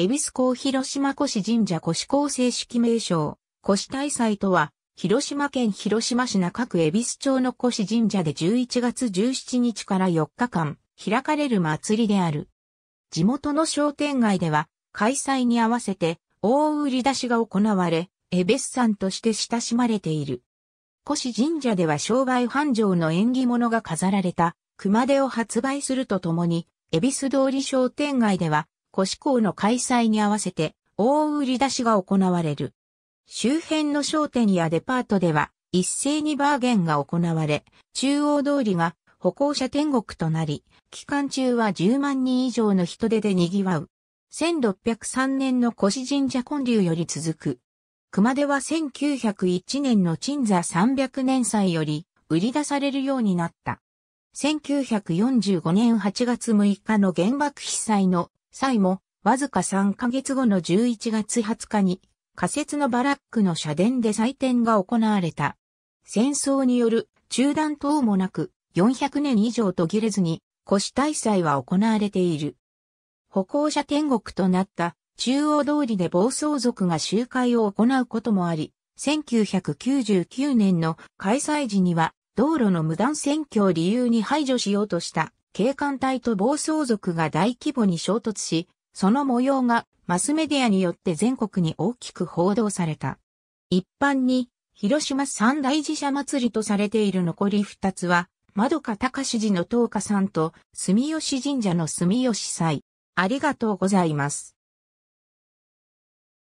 恵比寿港広島古市神社古市港正式名称、古市大祭とは、広島県広島市中区恵比寿町の古市神社で11月17日から4日間、開かれる祭りである。地元の商店街では、開催に合わせて、大売り出しが行われ、恵比寿さんとして親しまれている。古市神社では商売繁盛の縁起物が飾られた熊手を発売するとともに、恵比寿通り商店街では古志港の開催に合わせて大売り出しが行われる。周辺の商店やデパートでは一斉にバーゲンが行われ、中央通りが歩行者天国となり、期間中は10万人以上の人手で賑わう。1603年の古志神社建立より続く。熊手は1901年の鎮座300年祭より売り出されるようになった。1945年8月6日の原爆被災の際も、わずか3ヶ月後の11月20日に、仮設のバラックの社殿で祭典が行われた。戦争による中断等もなく、400年以上途切れずに、古市大祭は行われている。歩行者天国となった中央通りで暴走族が集会を行うこともあり、1999年の開催時には道路の無断占拠を理由に排除しようとした警官隊と暴走族が大規模に衝突し、その模様がマスメディアによって全国に大きく報道された。一般に、広島三大寺社祭りとされている残り二つは、窓か隆寺の東花さんと、住吉神社の住吉祭。ありがとうございます。